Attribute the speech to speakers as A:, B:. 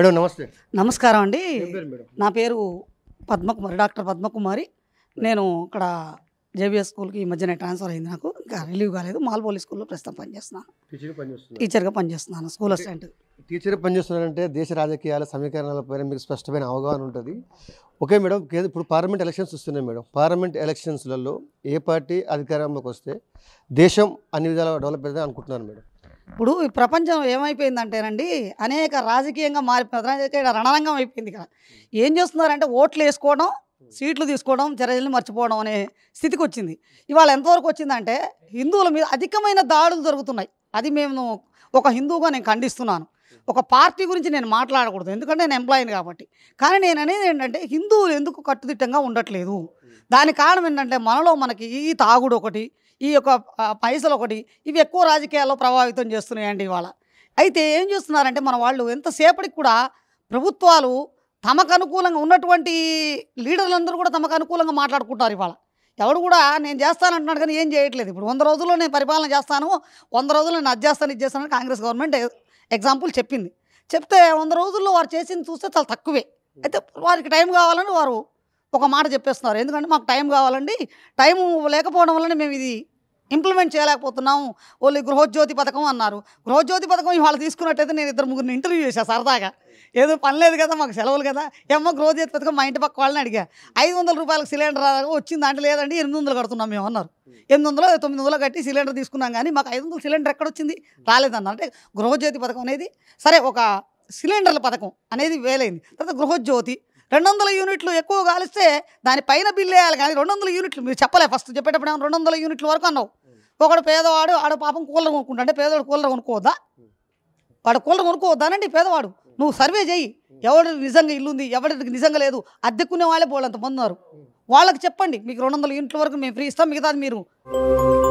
A: madam నమస్తే
B: నమస్కారం అండి నా పేరు పద్మకుమారి డాక్టర్ పద్మకుమారి నేను ఇక్కడ జేబీఎస్ స్కూల్కి ఈ మధ్యనే ట్రాన్స్ఫర్ అయింది నాకు ఇంకా రిలీవ్ కాలేదు మాల్బోలి స్కూల్లో ప్రస్తుతం పనిచేస్తున్నాను టీచర్గా పనిచేస్తున్నాను స్కూల్ అసిస్టెంట్
A: టీచర్ పనిచేస్తున్నారంటే దేశ రాజకీయాల సమీకరణాల పైన మీకు స్పష్టమైన అవగాహన ఉంటుంది ఓకే మేడం ఇప్పుడు పార్లమెంట్ ఎలక్షన్స్ వస్తున్నాయి మేడం పార్లమెంట్ ఎలక్షన్స్లలో ఏ పార్టీ అధికారంలోకి వస్తే దేశం అన్ని విధాలుగా డెవలప్ అవుతుంది అనుకుంటున్నాను మేడం
B: ఇప్పుడు ఈ ప్రపంచం ఏమైపోయిందంటేనండి అనేక రాజకీయంగా ఇక్కడ రణరంగం అయిపోయింది ఇక్కడ ఏం చేస్తున్నారంటే ఓట్లు వేసుకోవడం సీట్లు తీసుకోవడం చర్యలు మర్చిపోవడం అనే స్థితికి వచ్చింది ఇవాళ ఎంతవరకు వచ్చిందంటే హిందువుల మీద అధికమైన దాడులు జరుగుతున్నాయి అది మేము ఒక హిందువుగా నేను ఖండిస్తున్నాను ఒక పార్టీ గురించి నేను మాట్లాడకూడదు ఎందుకంటే నేను ఎంప్లాయీని కాబట్టి కానీ నేను అనేది ఏంటంటే హిందువులు ఎందుకు కట్టుదిట్టంగా ఉండట్లేదు దాని కారణం ఏంటంటే మనలో మనకి ఈ తాగుడు ఒకటి ఈ యొక్క పైసలు ఒకటి ఇవి ఎక్కువ రాజకీయాల్లో ప్రభావితం చేస్తున్నాయండి ఇవాళ అయితే ఏం చేస్తున్నారంటే మన వాళ్ళు ఎంతసేపటికి కూడా ప్రభుత్వాలు తమకు అనుకూలంగా ఉన్నటువంటి లీడర్లందరూ కూడా తమకు అనుకూలంగా మాట్లాడుకుంటారు ఇవాళ ఎవడు కూడా నేను చేస్తాను అంటున్నాడు కానీ ఏం చేయట్లేదు ఇప్పుడు వంద రోజుల్లో నేను పరిపాలన చేస్తాను వంద రోజుల్లో నేను అది చేస్తాను ఇది కాంగ్రెస్ గవర్నమెంట్ ఎగ్జాంపుల్ చెప్పింది చెప్తే వంద రోజుల్లో వారు చేసింది చూస్తే చాలా తక్కువే అయితే వారికి టైం కావాలని వారు ఒక మాట చెప్పేస్తున్నారు ఎందుకంటే మాకు టైం కావాలండి టైం లేకపోవడం వలన మేము ఇది ఇంప్లిమెంట్ చేయలేకపోతున్నాం ఓన్లీ గృహోజ్యోతి పథకం అన్నారు గృహజ్యోతి పథకం ఇవాళ తీసుకున్నట్టయితే నేను ఇద్దరు ముగ్గురిని ఇంటర్వ్యూ చేశాను సరదాగా ఏదో పని లేదు కదా మాకు సెలవులు కదా ఏమో గృహజ్యోతి పథకం మా ఇంటి పక్క వాళ్ళని అడిగా ఐదు వందల రూపాయలకు సిలిండర్ వచ్చింది అంటే లేదండి ఎనిమిది వందలు కడుతున్నాం మేము అన్నారు ఎనిమిది వందలు తొమ్మిది వందలు కట్టి సిలిండర్ తీసుకున్నాం కానీ మాకు ఐదు వందల సిలిండర్ ఎక్కడ వచ్చింది రాలేదన్నారు అంటే గృహజ్యోతి పథకం అనేది సరే ఒక సిలిండర్ల పథకం అనేది వేలైంది తర్వాత గృహజ్యోతి రెండు వందల యూనిట్లు ఎక్కువ కాలిస్తే దానిపైన బిల్లు వేయాలి కానీ రెండు వందల యూనిట్లు మీరు చెప్పలే ఫస్ట్ చెప్పేటప్పుడు రెండు వందల యూనిట్ల వరకు అన్నావు ఒకడు పేదవాడు ఆడ పాపం కూలర్ కొనుక్కుంటా అంటే పేదవాడు కూలర్ కొనుక్కోవద్దా వాడు కూలర్ కొనుక్కోవద్దానండి పేదవాడు నువ్వు సర్వే చేయి ఎవరికి నిజంగా ఇల్లు ఉంది ఎవరికి నిజంగా లేదు అద్దెకునే వాళ్ళే పోలంత మంది ఉన్నారు వాళ్ళకి చెప్పండి మీకు రెండు వందల యూనిట్ల వరకు మేము ఫ్రీ ఇస్తాం మిగతాది మీరు